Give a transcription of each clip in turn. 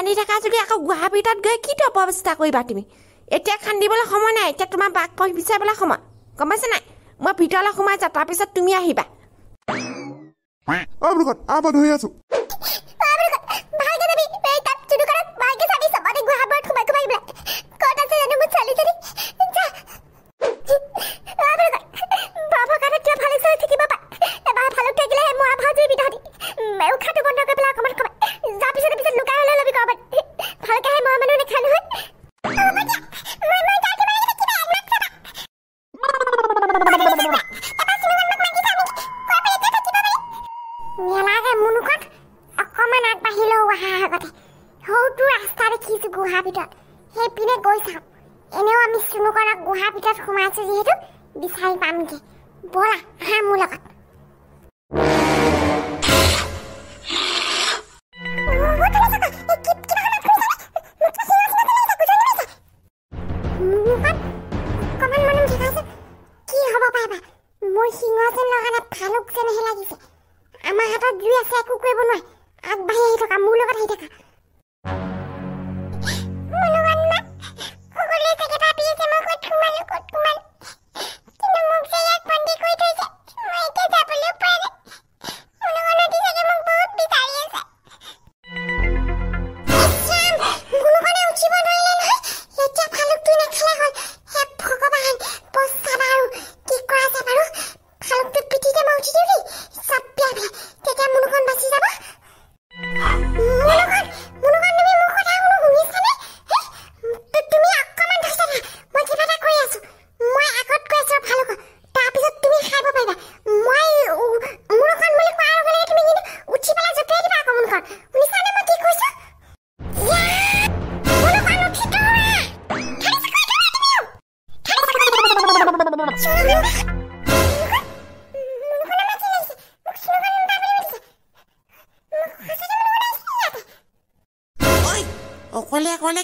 কান্দি থাকা যদি আকৌ গুৱাহাটীত গৈ কি তই অপব্যৱস্থা কৰিবা তুমি এতিয়া খান্দিবলৈ সময় নাই এতিয়া তোমাৰ বাঘ পঢ়ি বিচাৰিবলৈ সময় গম পাইছে নাই মই ভিতৰলৈ সোমাই যাওঁ তাৰপিছত তুমি আহিবা আছো বৰ আহা মোৰ লগত মোৰ লগত আহি থাকা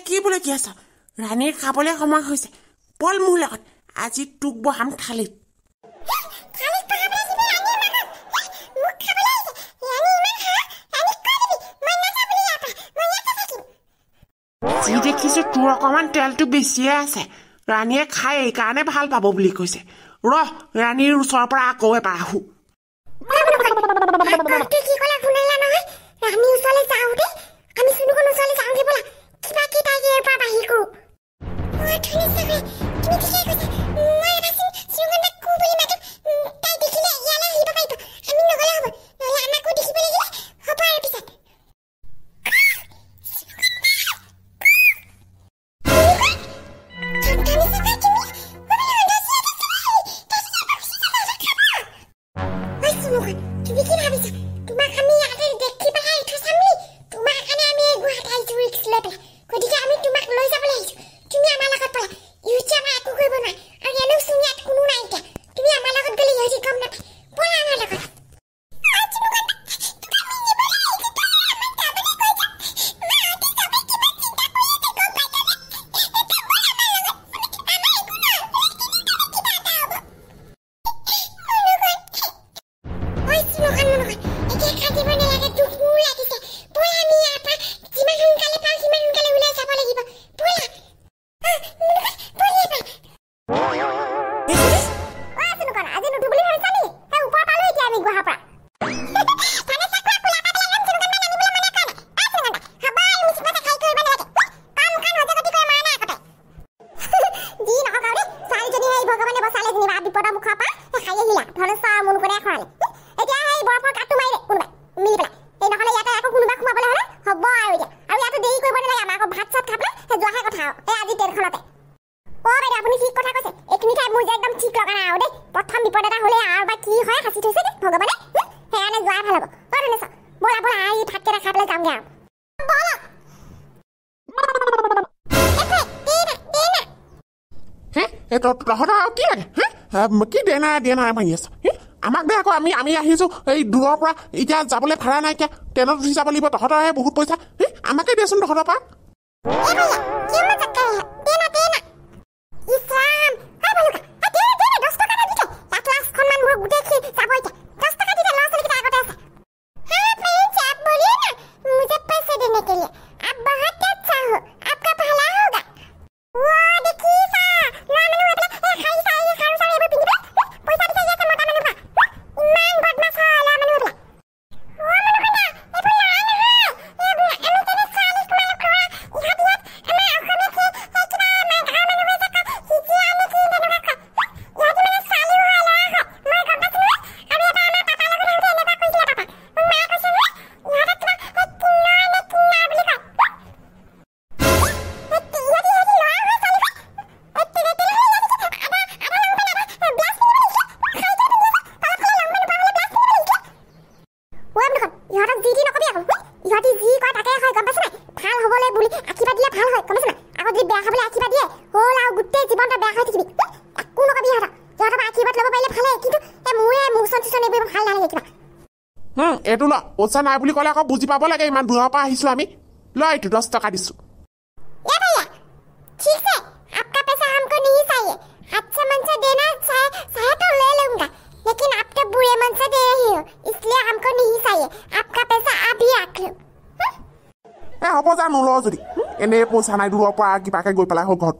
বোলে কি বুলি আছ ৰাণীৰ খাবলৈ সময় হৈছে পল মোৰ লগত আজি তোক বহাম থালিত যি দেখিছো তোৰ অকণমান তেলটো বেছিয়ে আছে ৰাণীয়ে খাই এইকাৰণে ভাল পাব বুলি কৈছে ৰহ ৰাণীৰ ওচৰৰ পৰা আকৌ এবাৰ আহো que daí eu barrigo? Ah, tu não sabe que me diga coisa. Mãe, mas sim, se eu andar com o bolinho, mas tu... Tá, e daqui, né? E ela riba, vai, tu. A minha gola, eu vou. Olha, mas quando esse bolinho, né? Roupa, eu pisa. Tu vê que nada, tu marca ভাল হ'ব পাৰ নেছ বৰা বৰা এই ভাত কেইটা খাবলৈ যামগৈ আৰু কি দেনা দেনা মাৰি আছ আমাক বেয়া আকৌ আমি আমি আহিছোঁ এই দূৰৰ পৰা এতিয়া যাবলৈ ভাড়া নাইকিয়া ট্ৰেইনত উঠি যাব লাগিব তহঁতৰহে বহুত পইচা আমাকে দিয়াচোন তহঁতৰ পৰা ইহঁতক যি টি নকবি আকৌ ইহঁতি যি কয় তাকে হয় গম পাইছে নাই ভাল হ'বলৈ বুলি আশীৰ্বাদ দিলে ভাল হয় গম পাইছে নাই আকৌ যদি বেয়া হ'বলৈ আশীৰ্বাদ দিয়ে হ'ল আৰু গোটেই জীৱনটো বেয়া হৈ থাকিবি একো নকবি ইহঁতক ইহঁতৰ পৰা আশীৰ্বাদ ল'ব পাৰিলে ভালেই কিন্তু এই মোৰে মোচন চুচন এইবোৰ ভাল নালাগে কিবা এইটো ল পইচা নাই বুলি ক'লে আকৌ বুজি পাব লাগে ইমান দূৰৰ পৰা আহিছোঁ আমি ল এইটো দহ টকা দিছোঁ लेकिन आप तो बुरे मन से दे रही हो इसलिए हमको नहीं चाहिए এ হ'ব জানো ল যদি এনেই পইচা নাই দূৰৰ পৰা কিবাকে গৈ পেলাই হওক ঘৰত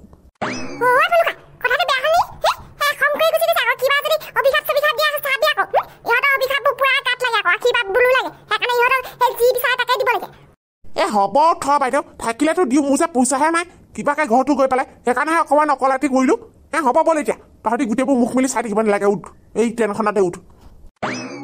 হ'ব থ বাইদেউ থাকিলেতো দিওঁ মোৰ যে পইচাহে নাই কিবাকে ঘৰতো গৈ পেলাই সেইকাৰণেহে অকণমান অকলাতি কৰিলোঁ এ হ'ব বল এতিয়া তহঁতি গোটেইবোৰ মুখ মিলি চাই থাকিব নালাগে উঠ এই ট্ৰেইনখনতে উঠ